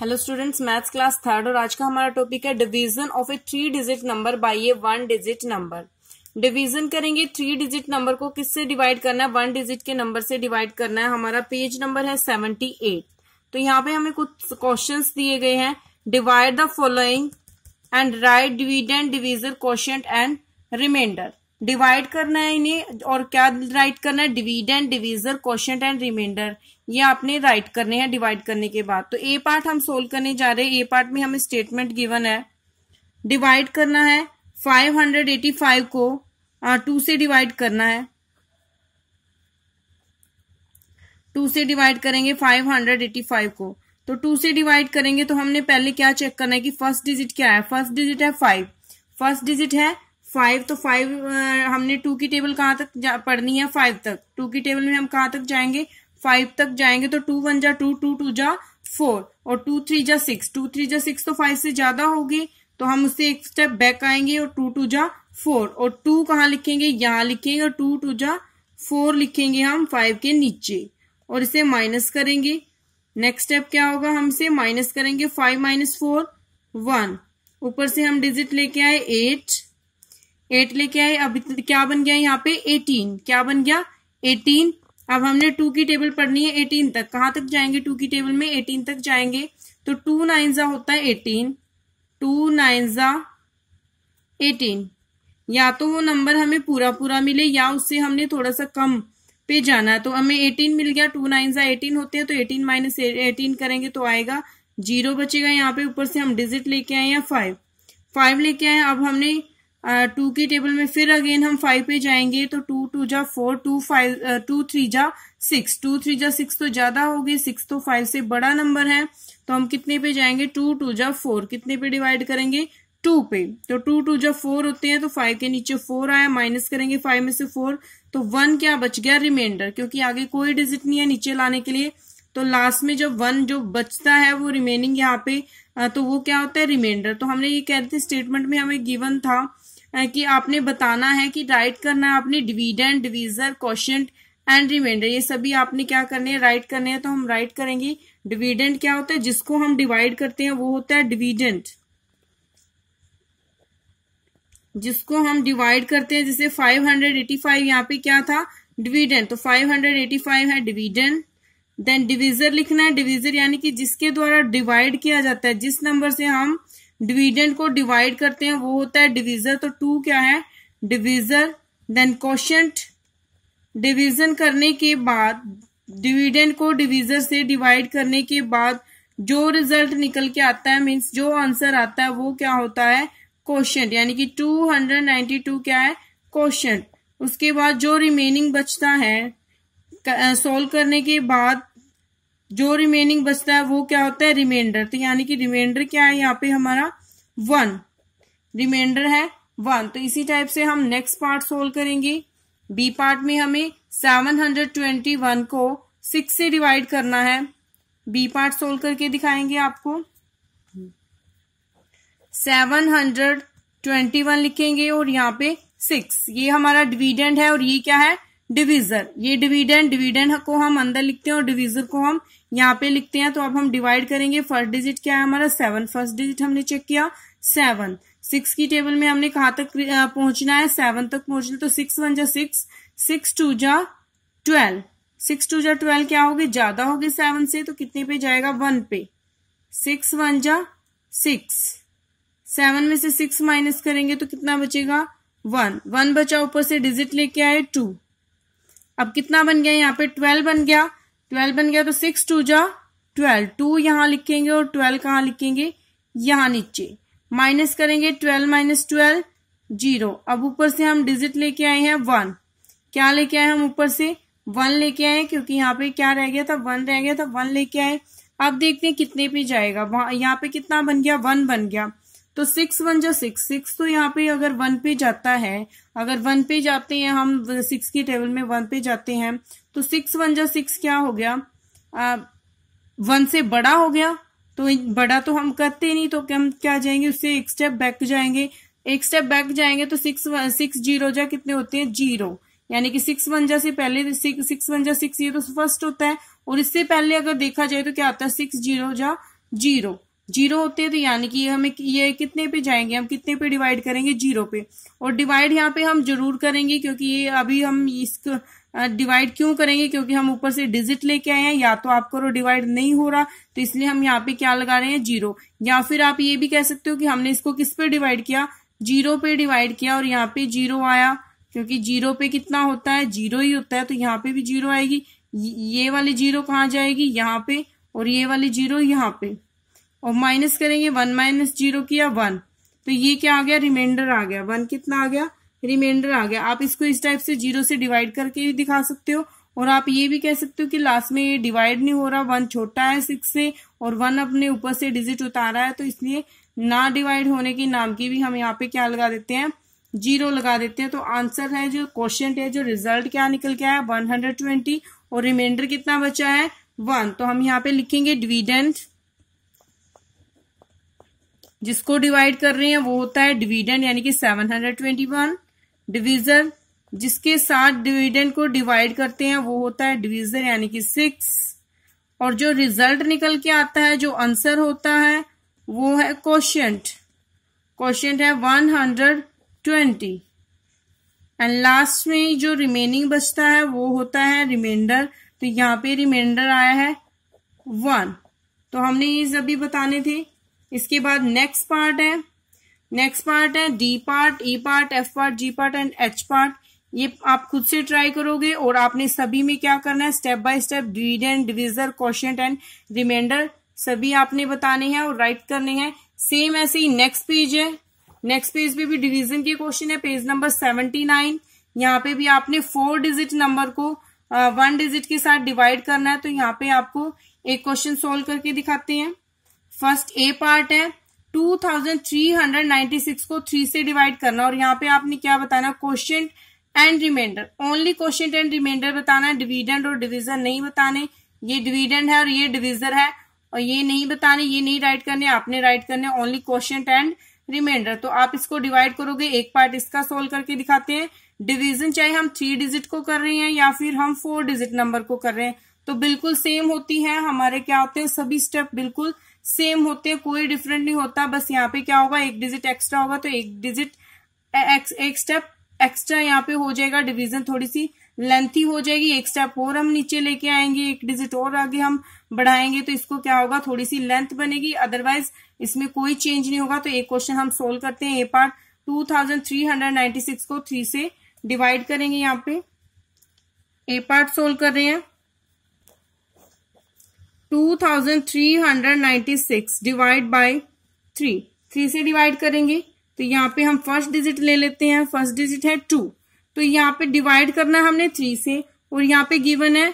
hello students maths class third और आज का हमारा टॉपिक है division of a three digit number by a one digit number division करेंगे थ्री डिजिट नंबर को किससे डिवाइड करना है वन डिजिट के नंबर से डिवाइड करना है हमारा पेज नंबर है सेवेंटी एट तो यहाँ पे हमें कुछ क्वेश्चन दिए गए हैं divide the following and write dividend division question and remainder divide करना है इन्हें और क्या राइट करना है dividend divisor question and remainder ये आपने राइट करने हैं डिवाइड करने के बाद तो ए पार्ट हम सोल्व करने जा रहे हैं ए पार्ट में हमें स्टेटमेंट गिवन है डिवाइड करना है 585 को टू से डिवाइड करना है टू से डिवाइड करेंगे 585 को तो टू से डिवाइड करेंगे तो हमने पहले क्या चेक करना है कि फर्स्ट डिजिट क्या है फर्स्ट डिजिट है फाइव फर्स्ट डिजिट है फाइव तो फाइव uh, हमने टू की टेबल कहाँ तक पढ़नी है फाइव तक टू की टेबल में हम कहाँ तक जाएंगे फाइव तक जाएंगे तो टू वन जा टू टू टू जा फोर और टू थ्री जा सिक्स टू थ्री जा सिक्स तो फाइव से ज्यादा होगी तो हम उससे एक स्टेप बैक आएंगे और टू टू जा फोर और टू कहाँ लिखेंगे यहाँ लिखेंगे और टू टू जा फोर लिखेंगे हम फाइव के नीचे और इसे माइनस करेंगे नेक्स्ट स्टेप क्या होगा हम इसे माइनस करेंगे फाइव माइनस फोर वन ऊपर से हम डिजिट लेके आए एट एट लेके आए अब क्या बन गया यहाँ पे एटीन क्या बन गया एटीन अब हमने टू की टेबल पढ़नी है एटीन तक कहाँ तक जाएंगे टू की टेबल में एटीन तक जाएंगे तो टू नाइन जा होता है एटीन टू नाइन जा एटीन या तो वो नंबर हमें पूरा पूरा मिले या उससे हमने थोड़ा सा कम पे जाना है तो हमें एटीन मिल गया टू नाइन जा एटीन होते हैं तो एटीन माइनस एटीन करेंगे तो आएगा जीरो बचेगा यहाँ पे ऊपर से हम डिजिट लेके आए हैं फाइव फाइव लेके आए अब हमने टू की टेबल में फिर अगेन हम फाइव पे जाएंगे तो टू टू जा four two five two three जा सिक्स टू थ्री जा सिक्स तो ज्यादा होगी सिक्स तो फाइव से बड़ा नंबर है तो हम कितने पे जाएंगे टू टू जा फोर कितने पे डिवाइड करेंगे टू पे तो टू टू जा फोर होते हैं तो फाइव के नीचे फोर आया माइनस करेंगे फाइव में से फोर तो वन क्या बच गया रिमाइंडर क्योंकि आगे कोई डिजिट नहीं है नीचे लाने के लिए तो लास्ट में जब वन जो बचता है वो रिमेनिंग यहाँ पे तो वो क्या होता है रिमाइंडर तो हमने ये कह रहे थे स्टेटमेंट में हमें गिवन था कि आपने बताना है कि राइट करना है आपने dividend divisor question and remainder ये सभी आपने क्या करने है राइट करने हैं तो हम राइट करेंगे डिविडेंड क्या होता है जिसको हम डिवाइड करते हैं वो होता है डिविडेंड जिसको हम डिवाइड करते हैं जैसे 585 यहाँ पे क्या था डिविडेंड तो 585 है डिविडेंड देन डिविजर लिखना है डिविजर यानी कि जिसके द्वारा डिवाइड किया जाता है जिस नंबर से हम डिविडेंड को डिवाइड करते हैं वो होता है डिविजर तो टू क्या है डिविजर देन क्वेश्चन डिविजन करने के बाद डिविडेंड को डिविजर से डिवाइड करने के बाद जो रिजल्ट निकल के आता है मीन्स जो आंसर आता है वो क्या होता है क्वेश्चन यानी कि 292 क्या है क्वेश्चन उसके बाद जो रिमेनिंग बचता है सोल्व करने के बाद जो रिमेनिंग बचता है वो क्या होता है रिमाइंडर तो यानी कि रिमाइंडर क्या है यहाँ पे हमारा वन रिमाइंडर है वन तो इसी टाइप से हम नेक्स्ट पार्ट सोल्व करेंगे बी पार्ट में हमें सेवन हंड्रेड ट्वेंटी वन को सिक्स से डिवाइड करना है बी पार्ट सोल्व करके दिखाएंगे आपको सेवन हंड्रेड ट्वेंटी वन लिखेंगे और यहाँ पे सिक्स ये हमारा डिविडेंड है और ये क्या है डिविजर ये डिविडेंड डिविडेंड को हम अंदर लिखते हैं और डिविजर को हम यहाँ पे लिखते हैं तो अब हम डिवाइड करेंगे फर्स्ट डिजिट क्या है हमारा सेवन फर्स्ट डिजिट हमने चेक किया सेवन सिक्स की टेबल में हमने कहा तक पहुंचना है सेवन तक पहुंचना तो सिक्स वन जा सिक्स सिक्स टू जा ट्वेल्व सिक्स टू जा ट्वेल्व क्या होगी ज्यादा होगी सेवन से तो कितने पे जाएगा वन पे सिक्स वन जा सिक्स सेवन में से सिक्स माइनस करेंगे तो कितना बचेगा वन वन बचा ऊपर से डिजिट लेके आए टू अब कितना बन गया यहाँ पे ट्वेल्व बन गया ट्वेल्व बन गया तो सिक्स टू जा ट्वेल्व टू यहां लिखेंगे और ट्वेल्व कहाँ लिखेंगे यहां नीचे माइनस करेंगे ट्वेल्व माइनस ट्वेल्व जीरो अब ऊपर से हम डिजिट लेके आए हैं वन क्या लेके आए हम ऊपर से वन लेके आए क्योंकि यहाँ पे क्या रह गया था वन रह गया था वन लेके आए अब देखते हैं कितने पे जाएगा वहां यहाँ पे कितना बन गया वन बन गया तो सिक्स वन जो सिक्स सिक्स तो यहाँ पे अगर वन पे जाता है अगर वन पे जाते हैं हम सिक्स की टेबल में वन पे जाते हैं तो सिक्स वन जो सिक्स क्या हो गया आ, वन से बड़ा हो गया तो बड़ा तो हम करते नहीं तो हम क्या जाएंगे उससे एक स्टेप बैक जाएंगे एक स्टेप बैक जाएंगे तो सिक्स सिक्स जीरो जा कितने होते हैं जीरो यानी कि सिक्स वन जा से पहले सिक्स सिक्स वन जा सिक्स ये तो फर्स्ट होता है और इससे पहले अगर देखा जाए तो क्या आता है सिक्स जीरो जा जीरो जीरो होते हैं तो यानी कि हमें ये कितने पे जाएंगे हम कितने पे डिवाइड करेंगे जीरो पे और डिवाइड यहाँ पे हम जरूर करेंगे क्योंकि ये अभी हम इसको डिवाइड क्यों करेंगे क्योंकि हम ऊपर से डिजिट लेके आए हैं या तो आपको डिवाइड नहीं हो रहा तो इसलिए हम यहाँ पे क्या लगा रहे हैं जीरो या फिर आप ये भी कह सकते हो कि हमने इसको किस पे डिवाइड किया जीरो पे डिवाइड किया और यहाँ पे जीरो आया क्योंकि जीरो पे कितना होता है जीरो ही होता है तो यहाँ पे भी जीरो आएगी ये वाली जीरो कहाँ जाएगी यहाँ पे और ये वाली जीरो यहाँ पे और माइनस करेंगे वन माइनस जीरो किया वन तो ये क्या आ गया रिमाइंडर आ गया वन कितना आ गया रिमाइंडर आ गया आप इसको इस टाइप से जीरो से डिवाइड करके भी दिखा सकते हो और आप ये भी कह सकते हो कि लास्ट में ये डिवाइड नहीं हो रहा वन छोटा है सिक्स से और वन अपने ऊपर से डिजिट उतारा है तो इसलिए ना डिवाइड होने के नाम की भी हम यहाँ पे क्या लगा देते हैं जीरो लगा देते हैं तो आंसर है जो क्वेश्चन है जो रिजल्ट क्या निकल के आया वन हंड्रेड ट्वेंटी और रिमाइंडर कितना बचा है वन तो हम यहाँ पे लिखेंगे डिविडेंट जिसको डिवाइड कर रहे हैं वो होता है डिविडेंड यानी कि सेवन हंड्रेड ट्वेंटी वन जिसके साथ डिविडेंड को डिवाइड करते हैं वो होता है डिविजर यानी कि सिक्स और जो रिजल्ट निकल के आता है जो आंसर होता है वो है क्वेश्चेंट क्वेश्चेंट है one hundred twenty and last में जो रिमेनिंग बचता है वो होता है रिमाइंडर तो यहाँ पे रिमाइंडर आया है वन तो हमने ये सभी बताने थे इसके बाद नेक्स्ट पार्ट है नेक्स्ट पार्ट है D part E part F part G part and H part ये आप खुद से ट्राई करोगे और आपने सभी में क्या करना है step by step and divisor question and remainder सभी आपने बताने हैं और राइट करने हैं सेम ऐसे ही नेक्स्ट पेज है नेक्स्ट पेज पे भी डिवीजन के क्वेश्चन है पेज नंबर सेवेंटी नाइन यहाँ पे भी आपने फोर डिजिट नंबर को वन uh, डिजिट के साथ डिवाइड करना है तो यहाँ पे आपको एक क्वेश्चन सोल्व करके दिखाते हैं फर्स्ट ए पार्ट है 2396 को थ्री से डिवाइड करना और यहाँ पे आपने क्या बताना question and remainder only question and remainder बताना डिविडेंड और डिविजन नहीं बताने ये डिविडेंड है और ये डिविजर है और ये नहीं बताने ये नहीं राइट करने आपने राइट करने ओनली क्वेश्चन एंड रिमाइंडर तो आप इसको डिवाइड करोगे एक पार्ट इसका सोल्व करके दिखाते हैं डिविजन चाहे हम थ्री डिजिट को कर रहे हैं या फिर हम फोर डिजिट नंबर को कर रहे हैं तो बिल्कुल सेम होती है हमारे क्या होते हैं सभी स्टेप बिल्कुल सेम होते हैं कोई डिफरेंट नहीं होता बस यहाँ पे क्या होगा एक डिजिट एक्स्ट्रा होगा तो एक डिजिट एक, स्टेप एक्स्ट्रा यहाँ पे हो जाएगा डिवीजन थोड़ी सी लेंथी हो जाएगी एक स्टेप और हम नीचे लेके आएंगे एक डिजिट और आगे हम बढ़ाएंगे तो इसको क्या होगा थोड़ी सी लेंथ बनेगी अदरवाइज इसमें कोई चेंज नहीं होगा तो एक क्वेश्चन हम सोल्व करते हैं ये पार्ट सिक्स को थ्री से डिवाइड करेंगे यहाँ पे ए पार्ट सोल्व कर रहे हैं two thousand three hundred ninety six divide by three three से डिवाइड करेंगे तो यहाँ पे हम फर्स्ट डिजिट ले लेते हैं फर्स्ट डिजिट है टू तो यहाँ पे डिवाइड करना है हमने थ्री से और यहाँ पे गिवन है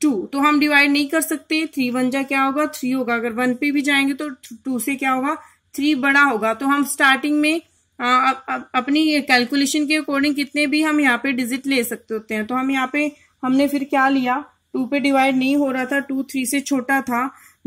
टू तो हम डिवाइड नहीं कर सकते थ्री वन जा क्या होगा थ्री होगा अगर वन पे भी जाएंगे तो टू से क्या होगा थ्री बड़ा होगा तो हम स्टार्टिंग में आ, अप, अप, अपनी कैलकुलेशन के अकॉर्डिंग कितने भी हम यहाँ पे डिजिट ले सकते होते हैं तो हम यहाँ पे हमने फिर क्या लिया टू पे डिवाइड नहीं हो रहा था टू थ्री से छोटा था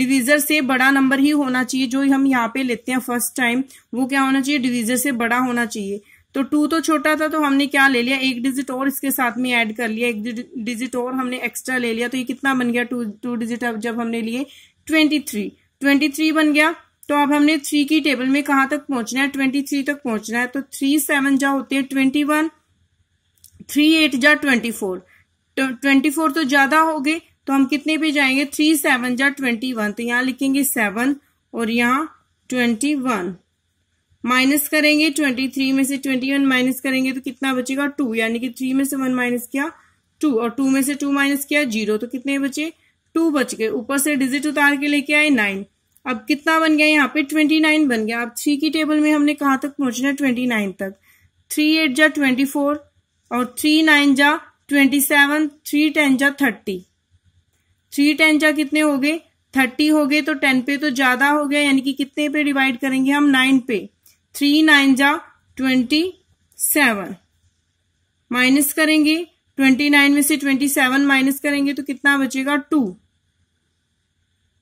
डिवीजर से बड़ा नंबर ही होना चाहिए जो हम यहाँ पे लेते हैं फर्स्ट टाइम वो क्या होना चाहिए डिवीजर से बड़ा होना चाहिए तो टू तो छोटा था तो हमने क्या ले लिया एक डिजिट और इसके साथ में ऐड कर लिया एक डिजिट और हमने एक्स्ट्रा ले लिया तो ये कितना बन गया टू टू डिजिट अब जब हमने लिए ट्वेंटी थ्री ट्वेंटी थ्री बन गया तो अब हमने थ्री की टेबल में कहां तक पहुंचना है ट्वेंटी थ्री तक पहुंचना है तो थ्री सेवन जा होते हैं ट्वेंटी वन थ्री एट जा ट्वेंटी फोर ट्वेंटी फोर तो ज्यादा हो गए तो हम कितने पे जाएंगे थ्री सेवन जा ट्वेंटी वन तो यहाँ लिखेंगे सेवन और यहाँ ट्वेंटी वन माइनस करेंगे ट्वेंटी थ्री में से ट्वेंटी वन माइनस करेंगे तो कितना बचेगा टू यानी कि थ्री में से वन माइनस किया टू और टू में से टू माइनस किया जीरो तो कितने बचे टू बच गए ऊपर से डिजिट उतार के लेके आए नाइन अब कितना बन गया यहाँ पे ट्वेंटी नाइन बन गया अब थ्री की टेबल में हमने कहाँ तक पहुंचना है ट्वेंटी नाइन तक थ्री एट जा ट्वेंटी फोर और थ्री नाइन जा ट्वेंटी सेवन थ्री टेन जा थर्टी थ्री टेन जा कितने हो गए थर्टी हो गए तो टेन पे तो ज्यादा हो गया यानी कि कितने पे डिवाइड करेंगे हम नाइन पे थ्री नाइन जा ट्वेंटी सेवन माइनस करेंगे ट्वेंटी नाइन में से ट्वेंटी सेवन माइनस करेंगे तो कितना बचेगा टू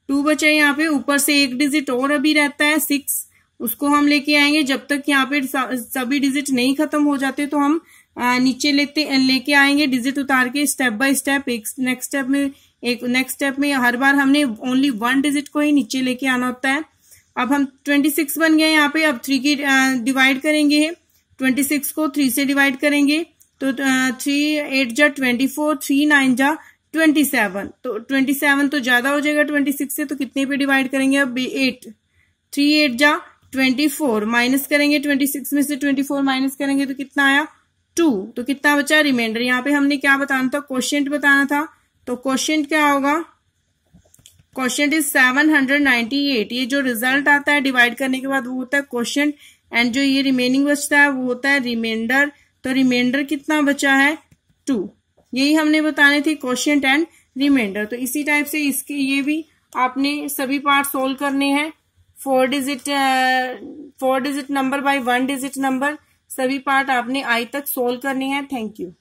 टू बचे यहाँ पे ऊपर से एक डिजिट और अभी रहता है सिक्स उसको हम लेके आएंगे जब तक यहाँ पे सभी डिजिट नहीं खत्म हो जाते तो हम नीचे लेते लेके आएंगे डिजिट उतार के स्टेप बाय स्टेप एक नेक्स्ट स्टेप में एक नेक्स्ट स्टेप में हर बार हमने ओनली वन डिजिट को ही नीचे लेके आना होता है अब हम ट्वेंटी सिक्स बन गए यहाँ पे अब थ्री की डिवाइड करेंगे ट्वेंटी सिक्स को थ्री से डिवाइड करेंगे तो थ्री एट जा ट्वेंटी फोर थ्री नाइन जा ट्वेंटी सेवन तो ट्वेंटी सेवन तो ज़्यादा हो जाएगा ट्वेंटी सिक्स से तो कितने पे डिवाइड करेंगे अब एट थ्री एट जा ट्वेंटी फोर माइनस करेंगे ट्वेंटी सिक्स में से ट्वेंटी फोर माइनस करेंगे तो कितना आया टू तो कितना बचा रिमाइंडर यहाँ पे हमने क्या बताना था क्वेश्चन बताना था तो क्वेश्चन क्या होगा question is seven hundred ninety eight ये जो रिजल्ट आता है डिवाइड करने के बाद वो होता है क्वेश्चन एंड जो ये रिमेनिंग बचता है वो होता है रिमाइंडर तो रिमाइंडर कितना बचा है टू यही हमने बताने थे क्वेश्चन एंड रिमाइंडर तो इसी टाइप से इसके ये भी आपने सभी पार्ट सोल्व करने हैं four digit four digit number by one digit number सभी पार्ट आपने आई तक सोल्व करनी है थैंक यू